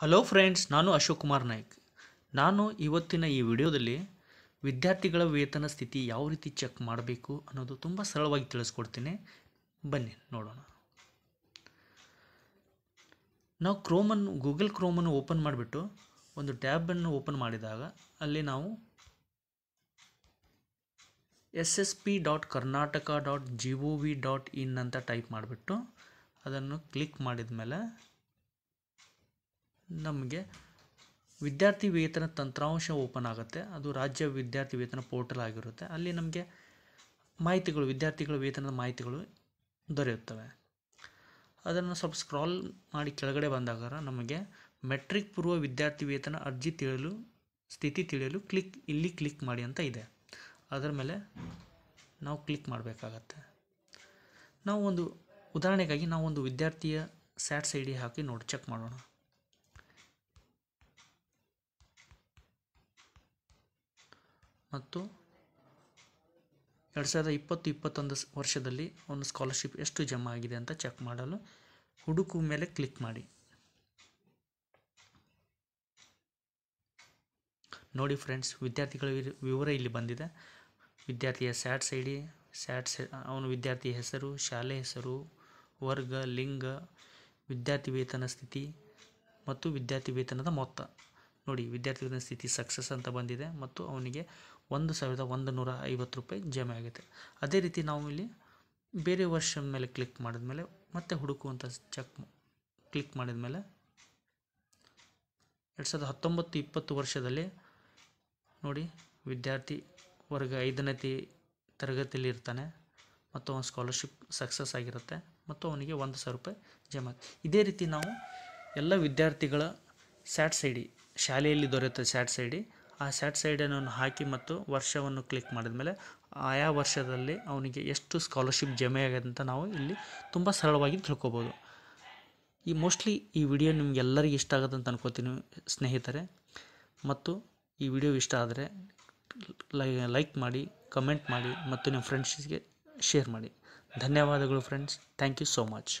hello friends ನಾನು ಅಶೋಕ್ ಕುಮಾರ್ ನಾಯ್ಕ್ ನಾನು ಇವತ್ತಿನ ಈ ವಿಡಿಯೋದಲ್ಲಿ ವಿದ್ಯಾರ್ಥಿಗಳ ವೇತನ ಸ್ಥಿತಿ ಯಾವ ರೀತಿ ಚೆಕ್ ಮಾಡಬೇಕು ಅನ್ನೋದು ತುಂಬ ಸರಳವಾಗಿ ತಿಳಿಸ್ಕೊಡ್ತೀನಿ ಬನ್ನಿ ನೋಡೋಣ ನಾವು ಕ್ರೋಮನ್ನು ಗೂಗಲ್ ಕ್ರೋಮನ್ನು ಓಪನ್ ಮಾಡಿಬಿಟ್ಟು ಒಂದು ಟ್ಯಾಬನ್ನು ಓಪನ್ ಮಾಡಿದಾಗ ಅಲ್ಲಿ ನಾವು S S P dot Karnataka dot G O V dot in ಅಂತ ಟೈಪ್ ಮಾಡಿಬಿಟ್ಟು ಅದನ್ನು ಕ್ಲಿಕ್ ಮಾಡಿದ ಮೇಲೆ ನಮಗೆ ವಿದ್ಯಾರ್ಥಿ ವೇತನ ತಂತ್ರಾಂಶ ಓಪನ್ ಆಗುತ್ತೆ ಅದು ರಾಜ್ಯ ವಿದ್ಯಾರ್ಥಿ ವೇತನ ಪೋರ್ಟಲ್ ಆಗಿರುತ್ತೆ ಅಲ್ಲಿ ನಮಗೆ ಮಾಹಿತಿಗಳು ವಿದ್ಯಾರ್ಥಿಗಳ ವೇತನದ ಮಾಹಿತಿಗಳು ದೊರೆಯುತ್ತವೆ ಅದನ್ನು ಸ್ವಲ್ಪ ಸ್ಕ್ರಾಲ್ ಮಾಡಿ ಕೆಳಗಡೆ ಬಂದಾಗ ನಮಗೆ ಮೆಟ್ರಿಕ್ ಪೂರ್ವ ವಿದ್ಯಾರ್ಥಿ ವೇತನ ಅರ್ಜಿ ತಿಳಿಯಲು ಸ್ಥಿತಿ ತಿಳಿಯಲು ಕ್ಲಿಕ್ ಇಲ್ಲಿ ಕ್ಲಿಕ್ ಮಾಡಿ ಅಂತ ಇದೆ ಅದರ ಮೇಲೆ ನಾವು ಕ್ಲಿಕ್ ಮಾಡಬೇಕಾಗತ್ತೆ ನಾವು ಒಂದು ಉದಾಹರಣೆಗಾಗಿ ನಾವು ಒಂದು ವಿದ್ಯಾರ್ಥಿಯ ಸ್ಯಾಟ್ಸ್ ಐ ಡಿ ಹಾಕಿ ನೋಡಿ ಚೆಕ್ ಮಾಡೋಣ ಮತ್ತು ಎರಡು ಸಾವಿರದ ಇಪ್ಪತ್ತು ಇಪ್ಪತ್ತೊಂದು ವರ್ಷದಲ್ಲಿ ಒಂದು ಸ್ಕಾಲರ್ಶಿಪ್ ಎಷ್ಟು ಜಮಾ ಆಗಿದೆ ಅಂತ ಚೆಕ್ ಮಾಡಲು ಹುಡುಕು ಮೇಲೆ ಕ್ಲಿಕ್ ಮಾಡಿ ನೋಡಿ ಫ್ರೆಂಡ್ಸ್ ವಿದ್ಯಾರ್ಥಿಗಳ ವಿವರ ಇಲ್ಲಿ ಬಂದಿದೆ ವಿದ್ಯಾರ್ಥಿಯ ಸ್ಯಾಟ್ಸ್ ಐ ಡಿ ಸ್ಯಾಟ್ಸ್ ಅವನ ವಿದ್ಯಾರ್ಥಿ ಹೆಸರು ಶಾಲೆ ಹೆಸರು ವರ್ಗ ಲಿಂಗ ವಿದ್ಯಾರ್ಥಿ ವೇತನ ಸ್ಥಿತಿ ಮತ್ತು ವಿದ್ಯಾರ್ಥಿ ವೇತನದ ಮೊತ್ತ ನೋಡಿ ವಿದ್ಯಾರ್ಥಿಗಳ ಸ್ಥಿತಿ ಸಕ್ಸಸ್ ಅಂತ ಬಂದಿದೆ ಮತ್ತು ಅವನಿಗೆ ಒಂದು ಸಾವಿರದ ಒಂದು ನೂರ ಐವತ್ತು ರೂಪಾಯಿ ಜಮೆ ಆಗುತ್ತೆ ಅದೇ ರೀತಿ ನಾವು ಇಲ್ಲಿ ಬೇರೆ ವರ್ಷ ಮೇಲೆ ಕ್ಲಿಕ್ ಮಾಡಿದ ಮೇಲೆ ಮತ್ತೆ ಹುಡುಕುವಂಥ ಚೆಕ್ ಕ್ಲಿಕ್ ಮೇಲೆ ಎರಡು ಸಾವಿರದ ಹತ್ತೊಂಬತ್ತು ಇಪ್ಪತ್ತು ವರ್ಷದಲ್ಲಿ ನೋಡಿ ವಿದ್ಯಾರ್ಥಿ ವರ್ಗ ಐದನೇ ತರಗತಿಯಲ್ಲಿ ಇರ್ತಾನೆ ಮತ್ತು ಅವನ ಸ್ಕಾಲರ್ಶಿಪ್ ಸಕ್ಸಸ್ ಆಗಿರುತ್ತೆ ಮತ್ತು ಅವನಿಗೆ ಒಂದು ಸಾವಿರ ರೂಪಾಯಿ ಜಮೆ ಇದೇ ರೀತಿ ನಾವು ಎಲ್ಲ ವಿದ್ಯಾರ್ಥಿಗಳ ಸ್ಯಾಟ್ಸ್ ಐ ಶಾಲೆಯಲ್ಲಿ ದೊರೆಯುತ್ತೆ ಸ್ಯಾಟ್ ಸೈಡ್ ಆ ಸ್ಯಾಟ್ ಸೈಡ್ ಐ ಹಾಕಿ ಮತ್ತು ವರ್ಷವನ್ನು ಕ್ಲಿಕ್ ಮಾಡಿದ ಮೇಲೆ ಆಯಾ ವರ್ಷದಲ್ಲಿ ಅವನಿಗೆ ಎಷ್ಟು ಸ್ಕಾಲರ್ಶಿಪ್ ಜಮೆ ಆಗಿದೆ ಅಂತ ನಾವು ಇಲ್ಲಿ ತುಂಬ ಸರಳವಾಗಿ ತಿಳ್ಕೊಬೋದು ಈ ಮೋಸ್ಟ್ಲಿ ಈ ವಿಡಿಯೋ ಎಲ್ಲರಿಗೂ ಇಷ್ಟ ಆಗುತ್ತೆ ಅಂತ ಅನ್ಕೋತೀನಿ ಸ್ನೇಹಿತರೆ ಮತ್ತು ಈ ವಿಡಿಯೋ ಇಷ್ಟ ಆದರೆ ಲೈಕ್ ಮಾಡಿ ಕಮೆಂಟ್ ಮಾಡಿ ಮತ್ತು ನಿಮ್ಮ ಫ್ರೆಂಡ್ಸ್ಗೆ ಶೇರ್ ಮಾಡಿ ಧನ್ಯವಾದಗಳು friends thank you so much